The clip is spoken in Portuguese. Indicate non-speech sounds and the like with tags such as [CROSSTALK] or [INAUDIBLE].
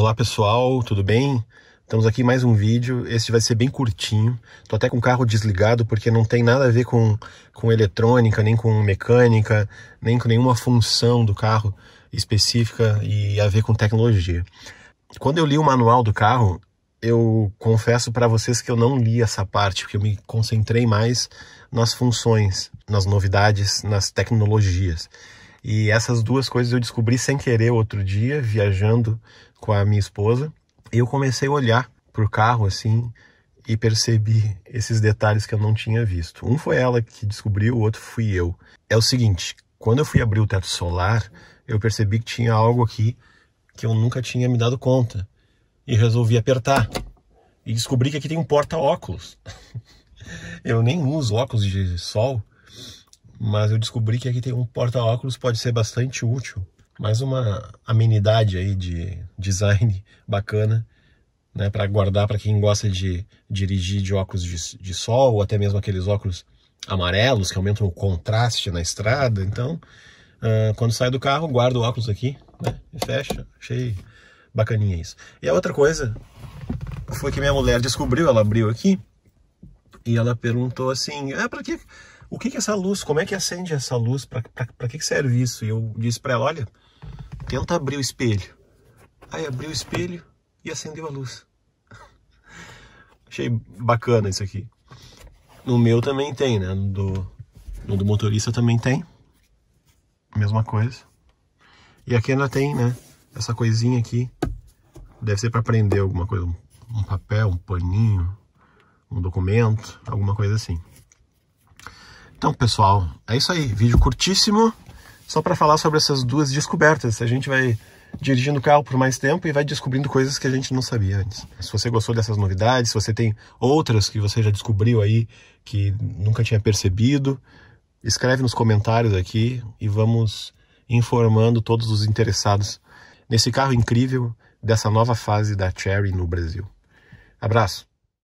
Olá pessoal, tudo bem? Estamos aqui em mais um vídeo, este vai ser bem curtinho, tô até com o carro desligado porque não tem nada a ver com, com eletrônica, nem com mecânica, nem com nenhuma função do carro específica e a ver com tecnologia. Quando eu li o manual do carro, eu confesso para vocês que eu não li essa parte, porque eu me concentrei mais nas funções, nas novidades, nas tecnologias. E essas duas coisas eu descobri sem querer outro dia, viajando com a minha esposa. E eu comecei a olhar para o carro assim e percebi esses detalhes que eu não tinha visto. Um foi ela que descobriu, o outro fui eu. É o seguinte: quando eu fui abrir o teto solar, eu percebi que tinha algo aqui que eu nunca tinha me dado conta. E resolvi apertar. E descobri que aqui tem um porta-óculos. [LAUGHS] eu nem uso óculos de sol mas eu descobri que aqui tem um porta-óculos pode ser bastante útil. Mais uma amenidade aí de [LAUGHS] design bacana, né, para guardar para quem gosta de dirigir de óculos de, de sol ou até mesmo aqueles óculos amarelos que aumentam o contraste na estrada. Então, uh, quando sai do carro, guarda o óculos aqui, né, e fecha. Achei bacaninha isso. E a outra coisa foi que minha mulher descobriu, ela abriu aqui e ela perguntou assim: "É para que o que, que é essa luz? Como é que acende essa luz? Para que, que serve isso? E eu disse para ela: olha, tenta abrir o espelho. Aí abriu o espelho e acendeu a luz. [LAUGHS] Achei bacana isso aqui. No meu também tem, né? No do, no do motorista também tem. Mesma coisa. E aqui ainda tem, né? Essa coisinha aqui. Deve ser para prender alguma coisa. Um papel, um paninho, um documento, alguma coisa assim. Então, pessoal, é isso aí. Vídeo curtíssimo, só para falar sobre essas duas descobertas. A gente vai dirigindo o carro por mais tempo e vai descobrindo coisas que a gente não sabia antes. Se você gostou dessas novidades, se você tem outras que você já descobriu aí que nunca tinha percebido, escreve nos comentários aqui e vamos informando todos os interessados nesse carro incrível dessa nova fase da Cherry no Brasil. Abraço!